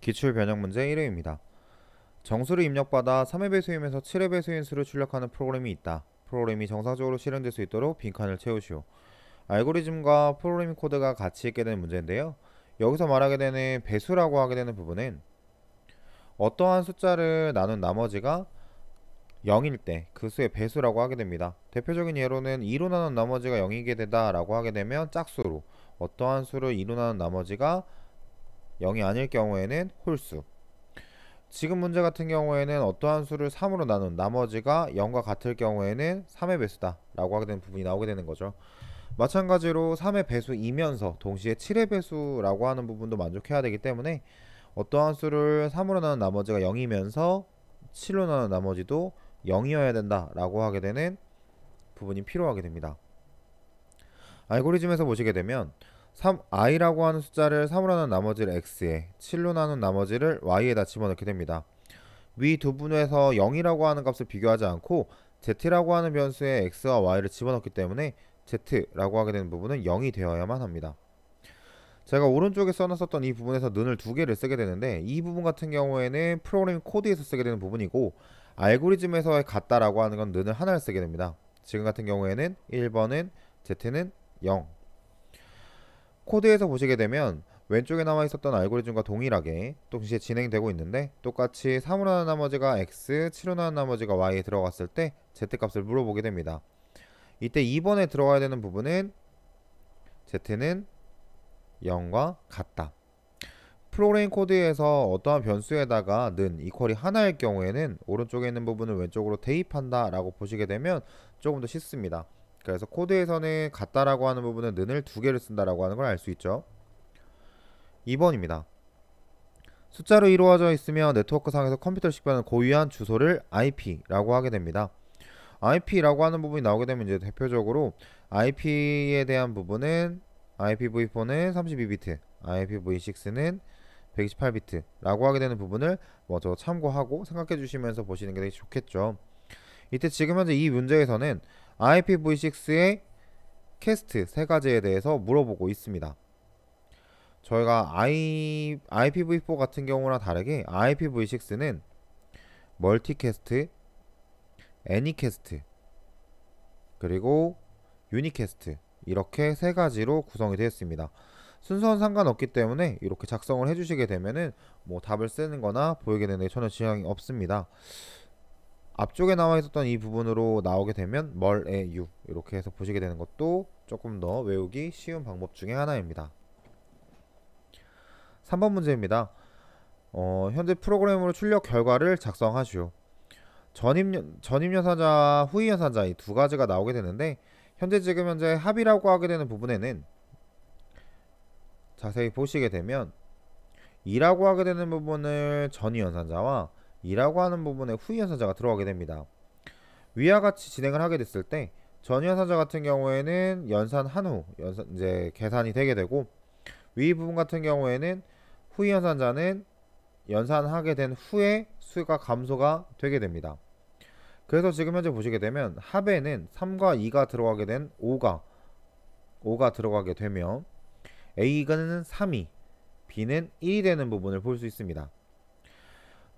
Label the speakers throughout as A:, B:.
A: 기출 변형 문제 1회입니다. 정수를 입력받아 3회 배수임에서 7회 배수인 수를 출력하는 프로그램이 있다. 프로그램이 정상적으로 실행될 수 있도록 빈칸을 채우시오. 알고리즘과 프로그래밍 코드가 같이 있게 되는 문제인데요. 여기서 말하게 되는 배수라고 하게 되는 부분은 어떠한 숫자를 나눈 나머지가 0일 때 그 수의 배수라고 하게 됩니다. 대표적인 예로는 2로 나눈 나머지가 0이게 되다라고 하게 되면 짝수로 어떠한 수를 2로 나눈 나머지가 0이 아닐 경우에는 홀수 지금 문제 같은 경우에는 어떠한 수를 3으로 나눈 나머지가 0과 같을 경우에는 3의 배수다 라고 하게 되는 부분이 나오게 되는 거죠 마찬가지로 3의 배수이면서 동시에 7의 배수라고 하는 부분도 만족해야 되기 때문에 어떠한 수를 3으로 나눈 나머지가 0이면서 7로 나눈 나머지도 0이어야 된다 라고 하게 되는 부분이 필요하게 됩니다 알고리즘에서 보시게 되면 3, i라고 하는 숫자를 3으로 하는 나머지를 x에 7로 나눈 나머지를 y에다 집어넣게 됩니다. 위 두 분에서 0이라고 하는 값을 비교하지 않고 z라고 하는 변수에 x와 y를 집어넣기 때문에 z라고 하게 되는 부분은 0이 되어야만 합니다. 제가 오른쪽에 써놨었던 이 부분에서 눈을 두 개를 쓰게 되는데 이 부분 같은 경우에는 프로그램 코드에서 쓰게 되는 부분이고 알고리즘에서의 같다라고 하는 건 눈을 하나를 쓰게 됩니다. 지금 같은 경우에는 1번은 z는 0 코드에서 보시게 되면 왼쪽에 남아 있었던 알고리즘과 동일하게 동시에 진행되고 있는데 똑같이 3으로 나눈 나머지가 x, 7으로 나눈 나머지가 y에 들어갔을 때 z값을 물어보게 됩니다. 이때 2번에 들어가야 되는 부분은 z는 0과 같다. 프로그램 코드에서 어떠한 변수에다가 는 이퀄이 하나일 경우에는 오른쪽에 있는 부분을 왼쪽으로 대입한다 라고 보시게 되면 조금 더 쉽습니다. 그래서 코드에서는 같다라고 하는 부분은 는을 두 개를 쓴다라고 하는 걸 알 수 있죠. 2번입니다. 숫자로 이루어져 있으면 네트워크상에서 컴퓨터 를식별하는 고유한 주소를 IP라고 하게 됩니다. IP라고 하는 부분이 나오게 되면 이제 대표적으로 IP에 대한 부분은 IPv4는 32비트, IPv6는 128비트라고 하게 되는 부분을 먼저 참고하고 생각해 주시면서 보시는 게 되게 좋겠죠. 이때 지금 현재 이 문제에서는 IPv6의 캐스트 세 가지에 대해서 물어보고 있습니다. 저희가 I, IPv4 같은 경우나 다르게 IPv6는 멀티캐스트, 애니캐스트, 그리고 유니캐스트 이렇게 세 가지로 구성이 되었습니다. 순서는 상관없기 때문에 이렇게 작성을 해주시게 되면은 뭐 답을 쓰는 거나 보이게 되는 전혀 지장이 없습니다. 앞쪽에 나와 있었던 이 부분으로 나오게 되면 멀에유 이렇게 해서 보시게 되는 것도 조금 더 외우기 쉬운 방법 중에 하나입니다. 3번 문제입니다. 어, 현재 프로그램으로 출력 결과를 작성하시오. 전입 전임 연산자, 후임 연산자 이 두 가지가 나오게 되는데 현재 지금 현재 합이라고 하게 되는 부분에는 자세히 보시게 되면 2라고 하게 되는 부분을 전위 연산자와 이라고 하는 부분에 후위 연산자가 들어가게 됩니다. 위와 같이 진행을 하게 됐을 때 전연산자 같은 경우에는 연산 한후 연산 이제 계산이 되게 되고 위 부분 같은 경우에는 후위 연산자는 연산하게 된 후에 수가 감소가 되게 됩니다. 그래서 지금 현재 보시게 되면 합에는 3과 2가 들어가게 된 5가 5가 들어가게 되며 A는 3이 B는 1이 되는 부분을 볼 수 있습니다.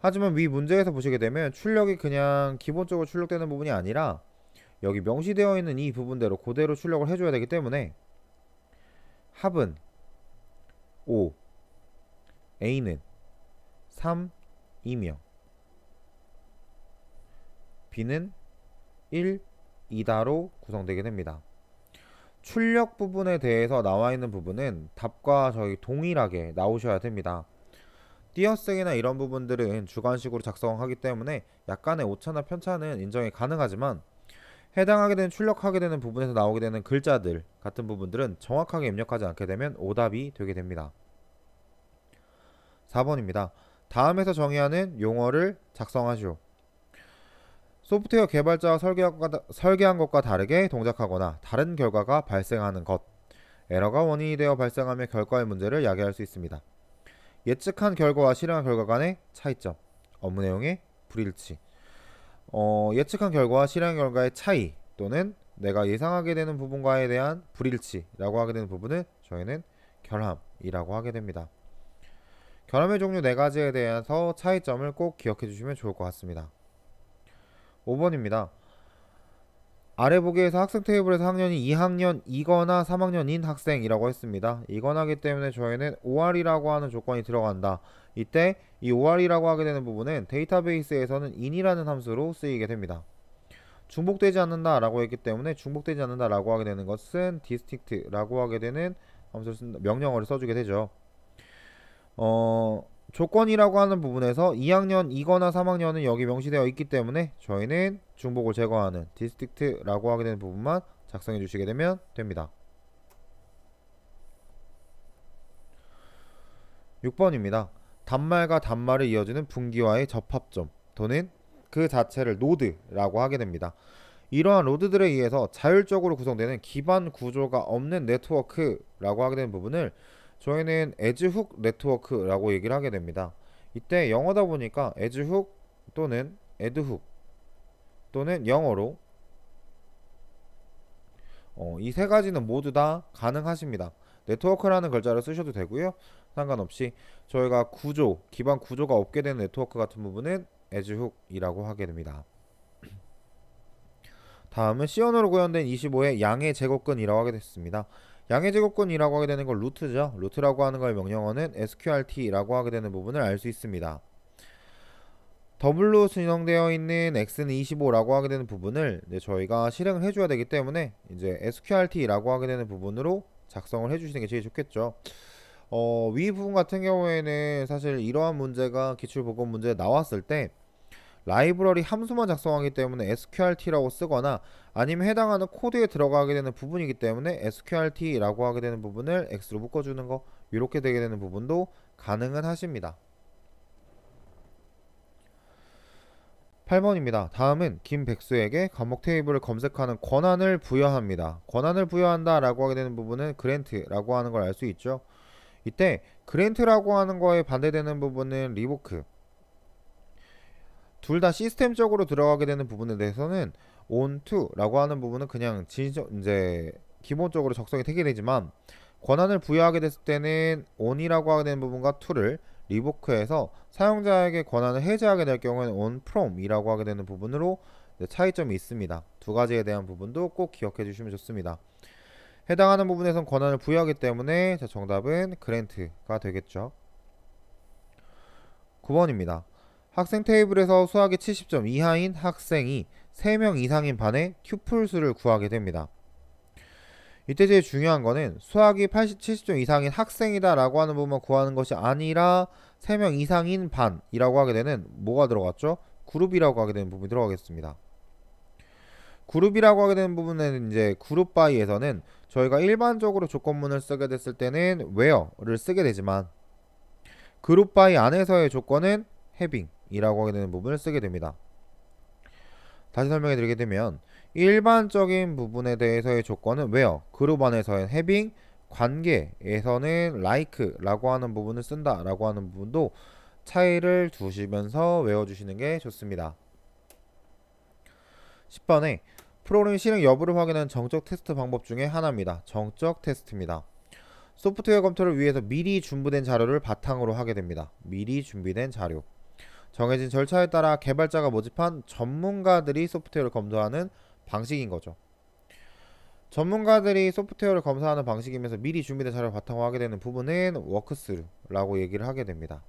A: 하지만 위 문제에서 보시게 되면 출력이 그냥 기본적으로 출력되는 부분이 아니라 여기 명시되어 있는 이 부분대로 그대로 출력을 해줘야 되기 때문에 합은 5 A는 3이며 B는 1, 2다로 구성되게 됩니다. 출력 부분에 대해서 나와 있는 부분은 답과 저희 동일하게 나오셔야 됩니다. 띄어쓰기나 이런 부분들은 주관식으로 작성하기 때문에 약간의 오차나 편차는 인정이 가능하지만 해당하게 되는 출력하게 되는 부분에서 나오게 되는 글자들 같은 부분들은 정확하게 입력하지 않게 되면 오답이 되게 됩니다. 4번입니다. 다음에서 정의하는 용어를 작성하시오. 소프트웨어 개발자가 설계한 것과 다르게 동작하거나 다른 결과가 발생하는 것 에러가 원인이 되어 발생하며 결과의 문제를 야기할 수 있습니다. 예측한 결과와 실행한 결과 간의 차이점 업무 내용의 불일치 어, 예측한 결과와 실행한 결과의 차이 또는 내가 예상하게 되는 부분과에 대한 불일치라고 하게 되는 부분을 저희는 결함이라고 하게 됩니다. 결함의 종류 네 가지에 대해서 차이점을 꼭 기억해 주시면 좋을 것 같습니다. 5번입니다. 아래 보기에서 학습 테이블에서 학년이 2학년이거나 3학년인 학생이라고 했습니다. 이거나기 때문에 저희는 OR이라고 하는 조건이 들어간다. 이때 이 OR이라고 하게 되는 부분은 데이터베이스에서는 in이라는 함수로 쓰이게 됩니다. 중복되지 않는다 라고 했기 때문에 중복되지 않는다 라고 하게 되는 것은 디스틱트라고 하게 되는 함수를 쓴, 명령어를 써주게 되죠. 어, 조건이라고 하는 부분에서 2학년 2거나 3학년은 여기 명시되어 있기 때문에 저희는 중복을 제거하는 디스트트라고 하게 되는 부분만 작성해 주시게 되면 됩니다. 6번입니다. 단말과 단말을 이어지는 분기와의 접합점 또는 그 자체를 노드라고 하게 됩니다. 이러한 노드들에 의해서 자율적으로 구성되는 기반 구조가 없는 네트워크라고 하게 되는 부분을 저희는 에즈훅 네트워크라고 얘기를 하게 됩니다. 이때 영어다 보니까 에즈훅 또는 에드훅 또는 영어로 어, 이세 가지는 모두 다 가능하십니다. 네트워크라는 글자를 쓰셔도 되고요. 상관없이 저희가 구조, 기반 구조가 없게 되는 네트워크 같은 부분은 에즈훅이라고 하게 됩니다. 다음은 시언으로 구현된 25의 양의 제곱근이라고 하게 됐습니다. 양해제거권이라고 하게 되는 걸 루트죠. 루트라고 하는 걸 명령어는 sqrt라고 하게 되는 부분을 알 수 있습니다. 더블로 진정되어 있는 x는 25라고 하게 되는 부분을 저희가 실행을 해줘야 되기 때문에 이제 sqrt라고 하게 되는 부분으로 작성을 해주시는 게 제일 좋겠죠. 어, 위 부분 같은 경우에는 사실 이러한 문제가 기출보건 문제에 나왔을 때 라이브러리 함수만 작성하기 때문에 SQRT라고 쓰거나 아니면 해당하는 코드에 들어가게 되는 부분이기 때문에 SQRT라고 하게 되는 부분을 X로 묶어주는 거 이렇게 되게 되는 부분도 가능은 하십니다. 8번입니다. 다음은 김백수에게 감옥 테이블을 검색하는 권한을 부여합니다. 권한을 부여한다 라고 하게 되는 부분은 그랜트라고 하는 걸 알 수 있죠. 이때 그랜트라고 하는 거에 반대되는 부분은 리보크 둘다 시스템적으로 들어가게 되는 부분에 대해서는 on to라고 하는 부분은 그냥 진적 이제 기본적으로 적성이 되게 되지만 권한을 부여하게 됐을 때는 on이라고 하게 되는 부분과 to를 리보크해서 사용자에게 권한을 해제하게 될 경우에는 on from이라고 하게 되는 부분으로 차이점이 있습니다. 두 가지에 대한 부분도 꼭 기억해 주시면 좋습니다. 해당하는 부분에선 권한을 부여하기 때문에 정답은 그랜트가 되겠죠. 9번입니다. 학생 테이블에서 수학이 70점 이하인 학생이 3명 이상인 반에 큐플 수를 구하게 됩니다. 이때 제일 중요한 거는 수학이 80, 70점 이상인 학생이다 라고 하는 부분만 구하는 것이 아니라 3명 이상인 반이라고 하게 되는 뭐가 들어갔죠? 그룹이라고 하게 되는 부분이 들어가겠습니다. 그룹이라고 하게 되는 부분은 이제 그룹 바이에서는 저희가 일반적으로 조건문을 쓰게 됐을 때는 where를 쓰게 되지만 그룹 바이 안에서의 조건은 having이라고 하게 되는 부분을 쓰게 됩니다. 다시 설명해 드리게 되면 일반적인 부분에 대해서의 조건은 where, 그룹 안에서의 having, 관계에서는 like라고 하는 부분을 쓴다라고 하는 부분도 차이를 두시면서 외워주시는 게 좋습니다. 10번에 프로그램 실행 여부를 확인하는 정적 테스트 방법 중에 하나입니다. 정적 테스트입니다. 소프트웨어 검토를 위해서 미리 준비된 자료를 바탕으로 하게 됩니다. 미리 준비된 자료. 정해진 절차에 따라 개발자가 모집한 전문가들이 소프트웨어를 검토하는 방식인 거죠. 전문가들이 소프트웨어를 검사하는 방식이면서 미리 준비된 자료를 바탕으로 하게 되는 부분은 워크스루라고 얘기를 하게 됩니다.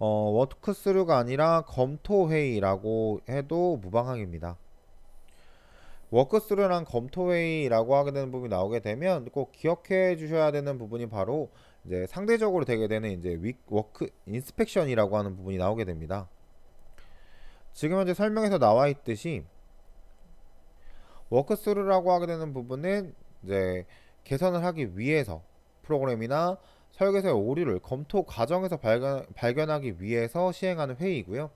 A: 어, 워크스루가 아니라 검토회의라고 해도 무방항입니다. 워크스루랑 검토회의라고 하게 되는 부분이 나오게 되면 꼭 기억해 주셔야 되는 부분이 바로 이제 상대적으로 되게 되는 이제 윅워크 인스펙션이라고 하는 부분이 나오게 됩니다. 지금 현재 설명에서 나와 있듯이 워크스루라고 하게 되는 부분은 이제 개선을 하기 위해서 프로그램이나 설계서의 오류를 검토 과정에서 발견, 발견하기 위해서 시행하는 회의이고요.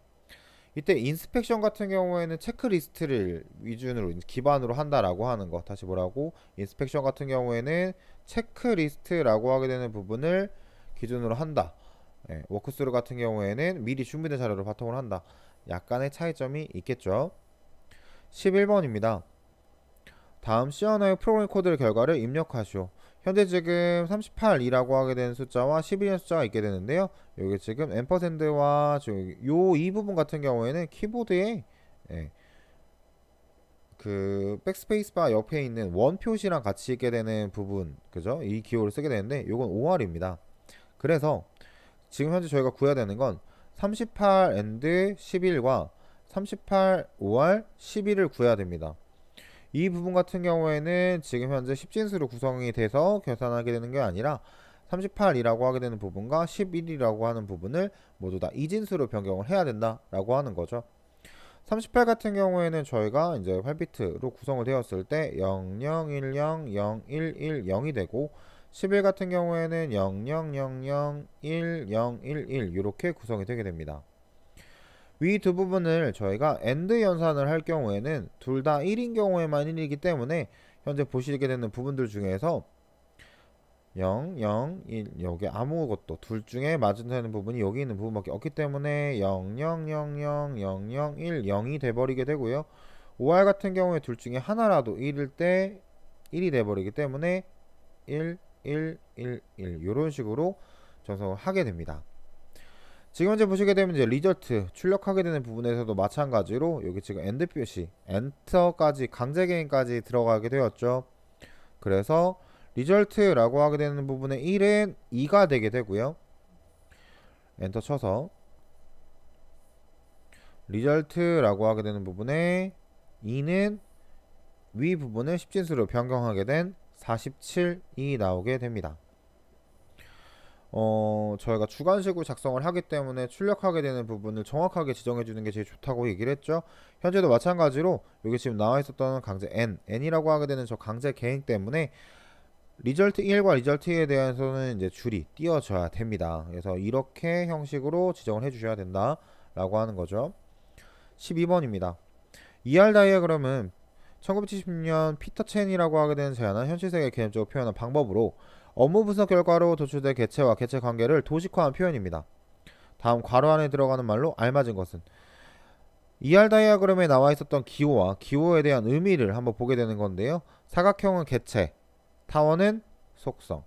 A: 이때 인스펙션 같은 경우에는 체크리스트를 위준으로 기반으로 한다라고 하는 거 다시 보라고 인스펙션 같은 경우에는 체크리스트라고 하게 되는 부분을 기준으로 한다 예, 워크스루 같은 경우에는 미리 준비된 자료를 바탕으로 한다 약간의 차이점이 있겠죠 11번입니다 다음 시어너의 프로그램 코드 결과를 입력하시오 현재 지금 38이라고 하게 된 숫자와 11이라는 숫자가 있게 되는데요. 여기 지금 앰퍼센드와 요이 부분 같은 경우에는 키보드에 예, 그 백스페이스바 옆에 있는 원 표시랑 같이 있게 되는 부분 그죠? 이 기호를 쓰게 되는데 요건 5 r 입니다 그래서 지금 현재 저희가 구해야 되는 건38 and 11과 38 5 r 11을 구해야 됩니다. 이 부분 같은 경우에는 지금 현재 10진수로 구성이 돼서 계산하게 되는 게 아니라 38이라고 하게 되는 부분과 11이라고 하는 부분을 모두 다 이진수로 변경을 해야 된다라고 하는 거죠. 38 같은 경우에는 저희가 이제 8비트로 구성을 되었을 때 00100110이 되고 11 같은 경우에는 000011011 이렇게 구성이 되게 됩니다. 위두 부분을 저희가 AND 연산을 할 경우에는 둘 다 1인 경우에만 1이기 때문에 현재 보시게 되는 부분들 중에서 0, 0, 1 여기 아무것도 둘 중에 맞은되는 부분이 여기 있는 부분밖에 없기 때문에 0, 0, 0, 0, 0, 0, 1, 0이 돼버리게 되고요. OR 같은 경우에 둘 중에 하나라도 1일 때 1이 돼버리기 때문에 1, 1, 1, 1 이런 식으로 전송을 하게 됩니다. 지금 현재 보시게 되면 이제 리절트 출력하게 되는 부분에서도 마찬가지로 여기 지금 엔드 표시 엔터까지 강제 개인까지 들어가게 되었죠 그래서 리절트라고 하게 되는 부분에 1은 2가 되게 되고요 엔터 쳐서 리절트라고 하게 되는 부분에 2는 위 부분을 십진수로 변경하게 된 47이 나오게 됩니다 어, 저희가 주관식을 작성을 하기 때문에 출력하게 되는 부분을 정확하게 지정해 주는 게 제일 좋다고 얘기를 했죠. 현재도 마찬가지로 여기 지금 나와 있었던 강제 n, n이라고 하게 되는 저 강제 개행 때문에 리절트 1과 리절트 2에 대해서는 이제 줄이 띄어져야 됩니다. 그래서 이렇게 형식으로 지정을 해 주셔야 된다라고 하는 거죠. 12번입니다. ER 다이어그램은 1970년 피터 첸이라고 하게 되는 제안한 현실세계 개념적으로 표현한 방법으로 업무 분석 결과로 도출된 개체와 개체 관계를 도식화한 표현입니다. 다음 괄호 안에 들어가는 말로 알맞은 것은 ER 다이아그램에 나와 있었던 기호와 기호에 대한 의미를 한번 보게 되는 건데요. 사각형은 개체, 타원은 속성,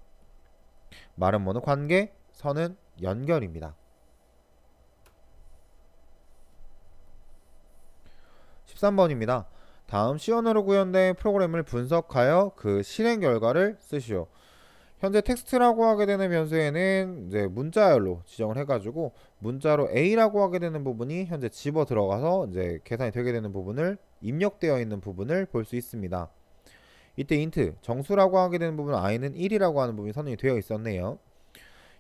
A: 마름모는 관계, 선은 연결입니다. 13번입니다. 다음 시연으로 구현된 프로그램을 분석하여 그 실행 결과를 쓰시오. 현재 텍스트라고 하게 되는 변수에는 이제 문자열로 지정을 해가지고 문자로 A라고 하게 되는 부분이 현재 집어 들어가서 이제 계산이 되게 되는 부분을 입력되어 있는 부분을 볼 수 있습니다. 이때 int 정수라고 하게 되는 부분 i는 1이라고 하는 부분이 선언이 되어 있었네요.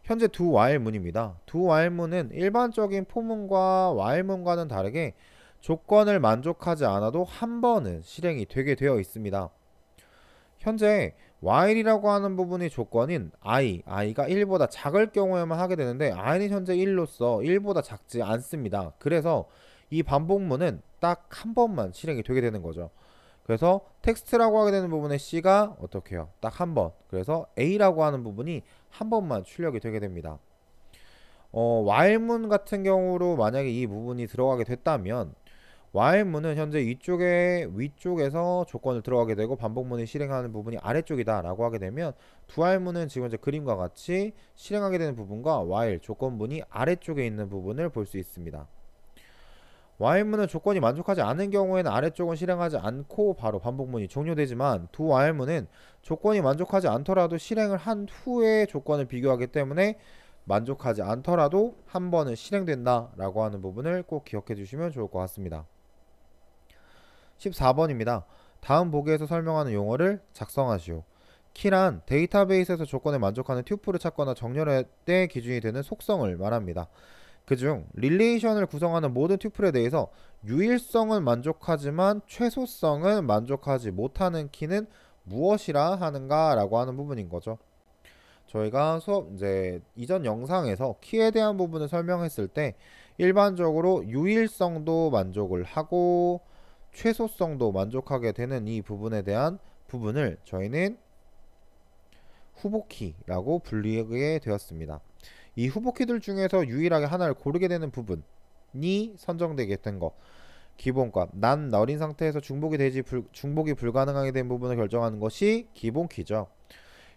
A: 현재 두 while 문입니다. 두 while 문은 일반적인 포문과 while 문과는 다르게 조건을 만족하지 않아도 한 번은 실행이 되게 되어 있습니다. 현재 while이라고 하는 부분이 조건인 i, i가 1보다 작을 경우에만 하게 되는데 i는 현재 1로서 1보다 작지 않습니다. 그래서 이 반복문은 딱 한 번만 실행이 되게 되는 거죠. 그래서 텍스트라고 하게 되는 부분에 C가 어떻게 해요? 딱 한 번. 그래서 A라고 하는 부분이 한 번만 출력이 되게 됩니다. 어, while문 같은 경우로 만약에 이 부분이 들어가게 됐다면 y문은 현재 이쪽에 위쪽에서 조건을 들어가게 되고 반복문이 실행하는 부분이 아래쪽이다 라고 하게 되면 두 y문은 지금 이제 그림과 같이 실행하게 되는 부분과 while 조건문이 아래쪽에 있는 부분을 볼 수 있습니다 while문은 조건이 만족하지 않은 경우에는 아래쪽은 실행하지 않고 바로 반복문이 종료되지만 두 while문은 조건이 만족하지 않더라도 실행을 한 후에 조건을 비교하기 때문에 만족하지 않더라도 한 번은 실행된다 라고 하는 부분을 꼭 기억해 주시면 좋을 것 같습니다. 14번입니다. 다음 보기에서 설명하는 용어를 작성하시오. 키란 데이터베이스에서 조건에 만족하는 튜플을 찾거나 정렬할 때 기준이 되는 속성을 말합니다. 그중 릴레이션을 구성하는 모든 튜플에 대해서 유일성은 만족하지만 최소성은 만족하지 못하는 키는 무엇이라 하는가 라고 하는 부분인 거죠. 저희가 수업 이제 이전 영상에서 키에 대한 부분을 설명했을 때 일반적으로 유일성도 만족을 하고 최소성도 만족하게 되는 이 부분에 대한 부분을 저희는 후보키라고 불리게 되었습니다. 이 후보키들 중에서 유일하게 하나를 고르게 되는 부분이 선정되게 된 것. 기본값, 난 어린 상태에서 중복이 되지 불, 중복이 불가능하게 된 부분을 결정하는 것이 기본키죠.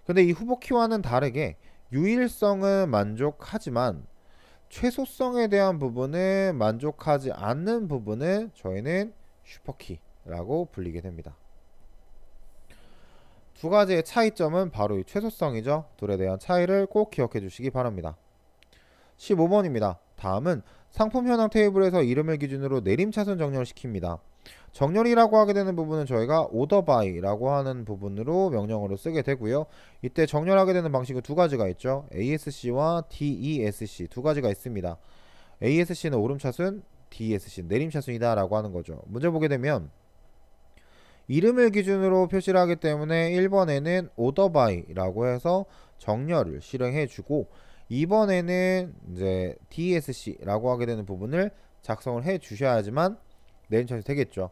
A: 근데 이 후보키와는 다르게 유일성은 만족하지만 최소성에 대한 부분은 만족하지 않는 부분을 저희는 슈퍼키라고 불리게 됩니다. 두 가지의 차이점은 바로 이 최소성이죠. 둘에 대한 차이를 꼭 기억해 주시기 바랍니다. 15번입니다. 다음은 상품 현황 테이블에서 이름을 기준으로 내림 차선 정렬을 시킵니다. 정렬이라고 하게 되는 부분은 저희가 오더바이라고 하는 부분으로 명령어로 쓰게 되고요. 이때 정렬하게 되는 방식은 두 가지가 있죠. ASC와 DESC 두 가지가 있습니다. ASC는 오름차순, DSC 내림차순이다라고 하는 거죠. 문제 보게 되면 이름을 기준으로 표시를 하기 때문에 1번에는 오더바이라고 해서 정렬을 실행해 주고 2번에는 이제 DSC라고 하게 되는 부분을 작성을 해 주셔야지만 내림차순이 되겠죠.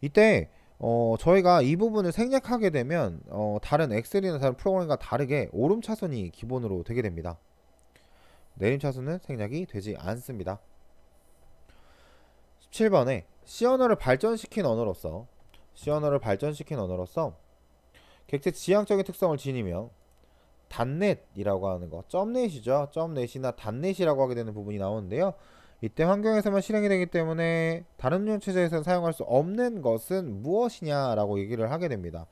A: 이때 어, 저희가 이 부분을 생략하게 되면 어, 다른 엑셀이나 다른 프로그램과 다르게 오름차순이 기본으로 되게 됩니다. 내림차순은 생략이 되지 않습니다. 17번에 C 언어를 발전시킨 언어로서 C 언어를 발전시킨 언어로서 객체 지향적인 특성을 지니며 단넷이라고 하는 거, 점넷이죠. 점넷이나 단넷이라고 하게 되는 부분이 나오는데요. 이때 환경에서만 실행이 되기 때문에 다른 유체제에서는 사용할 수 없는 것은 무엇이냐라고 얘기를 하게 됩니다.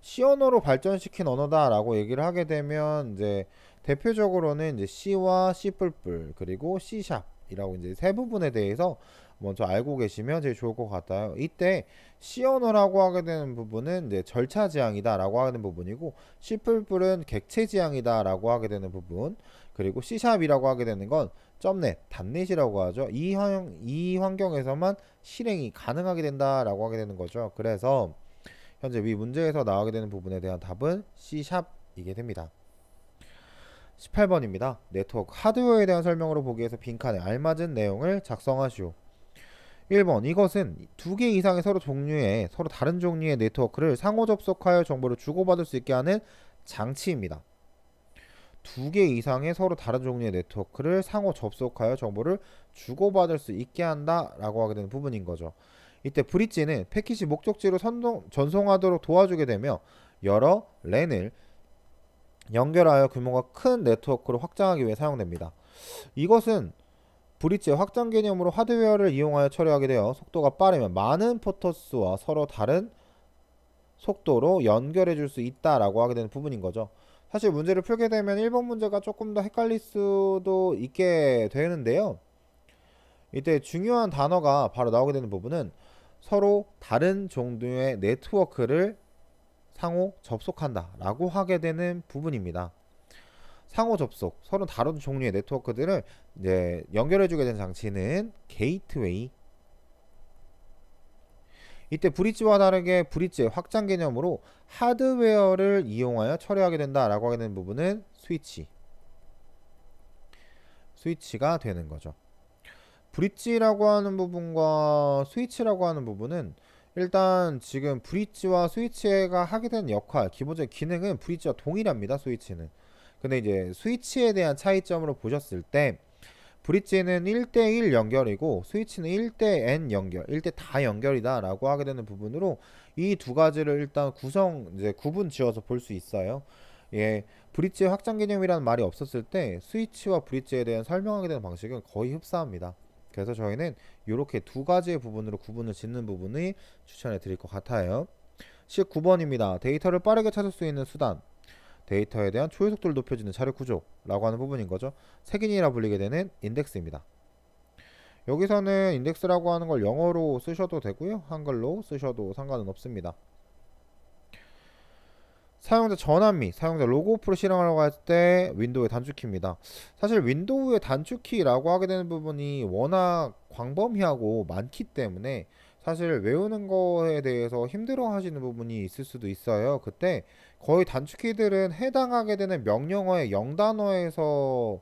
A: C 언어로 발전시킨 언어다라고 얘기를 하게 되면 이제 대표적으로는 이제 C와 C++ 그리고 C# 이라고 이제 세 부분에 대해서 먼저 알고 계시면 제일 좋을 것 같아요. 이때 시 언어라고 하게 되는 부분은 이제 절차 지향이다라고 하는 부분이고 C++은 풀풀 객체 지향이다라고 하게 되는 부분 그리고 C샵이라고 하게 되는 건 .NET, 단넷이라고 하죠. 이, 환, 이 환경에서만 실행이 가능하게 된다라고 하게 되는 거죠. 그래서 현재 위 문제에서 나오게 되는 부분에 대한 답은 C샵이게 됩니다. 18번입니다. 네트워크 하드웨어에 대한 설명으로 보기에서 빈칸에 알맞은 내용을 작성하시오. 1번 이것은 두 개 이상의 서로 종류의 서로 다른 종류의 네트워크를 상호 접속하여 정보를 주고받을 수 있게 하는 장치입니다. 두 개 이상의 서로 다른 종류의 네트워크를 상호 접속하여 정보를 주고받을 수 있게 한다라고 하게 되는 부분인 거죠. 이때 브릿지는 패킷이 목적지로 선동, 전송하도록 도와주게 되며 여러 랜을 연결하여 규모가 큰 네트워크를 확장하기 위해 사용됩니다. 이것은 브릿지의 확장 개념으로 하드웨어를 이용하여 처리하게 되어 속도가 빠르면 많은 포터스와 서로 다른 속도로 연결해 줄 수 있다라고 하게 되는 부분인 거죠. 사실 문제를 풀게 되면 1번 문제가 조금 더 헷갈릴 수도 있게 되는데요. 이때 중요한 단어가 바로 나오게 되는 부분은 서로 다른 종류의 네트워크를 상호 접속한다 라고 하게 되는 부분입니다. 상호 접속, 서로 다른 종류의 네트워크들을 이제 연결해주게 된 장치는 게이트웨이. 이때 브릿지와 다르게 브릿지의 확장 개념으로 하드웨어를 이용하여 처리하게 된다라고 하게 되는 부분은 스위치. 스위치가 되는 거죠. 브릿지라고 하는 부분과 스위치라고 하는 부분은 일단 지금 브릿지와 스위치가 하게 된 역할 기본적인 기능은 브릿지와 동일합니다 스위치는 근데 이제 스위치에 대한 차이점으로 보셨을 때 브릿지는 1대1 연결이고 스위치는 1대 N 연결, 1대 다 연결이다 라고 하게 되는 부분으로 이 두 가지를 일단 구성, 이제 구분 지어서 볼 수 있어요. 예, 브릿지 확장 개념이라는 말이 없었을 때 스위치와 브릿지에 대한 설명하게 되는 방식은 거의 흡사합니다. 그래서 저희는 이렇게 두 가지의 부분으로 구분을 짓는 부분이 추천해 드릴 것 같아요. 19번입니다. 데이터를 빠르게 찾을 수 있는 수단. 데이터에 대한 초유속도를 높여주는 자료 구조라고 하는 부분인 거죠. 색인이라 불리게 되는 인덱스입니다. 여기서는 인덱스라고 하는 걸 영어로 쓰셔도 되고요. 한글로 쓰셔도 상관은 없습니다. 사용자 전환 및 사용자 로그오프로 실행하려고 할 때 윈도우의 단축키입니다. 사실 윈도우의 단축키라고 하게 되는 부분이 워낙 광범위하고 많기 때문에 사실 외우는 거에 대해서 힘들어 하시는 부분이 있을 수도 있어요. 그때 거의 단축키들은 해당하게 되는 명령어의 영단어에서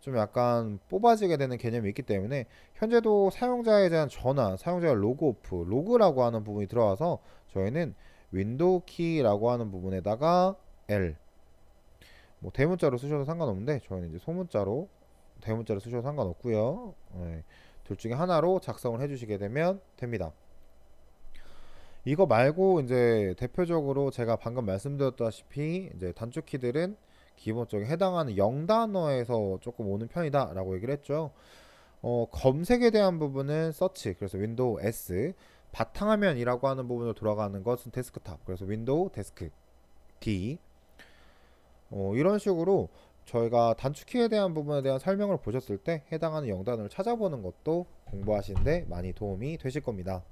A: 좀 약간 뽑아지게 되는 개념이 있기 때문에 현재도 사용자에 대한 전환, 사용자의 로그오프, 로그라고 하는 부분이 들어와서 저희는 윈도우 키라고 하는 부분에다가 L 뭐 대문자로 쓰셔도 상관없는데 저희는 이제 소문자로 대문자로 쓰셔도 상관없고요 네. 둘 중에 하나로 작성을 해주시게 되면 됩니다 이거 말고 이제 대표적으로 제가 방금 말씀드렸다시피 이제 단축키들은 기본적인 해당하는 0단어에서 조금 오는 편이다 라고 얘기를 했죠 어, 검색에 대한 부분은 서치 그래서 윈도우 S 바탕화면이라고 하는 부분으로 돌아가는 것은 데스크탑. 그래서 윈도우, 데스크, D. 어, 이런 식으로 저희가 단축키에 대한 부분에 대한 설명을 보셨을 때 해당하는 영단어를 찾아보는 것도 공부하시는데 많이 도움이 되실 겁니다.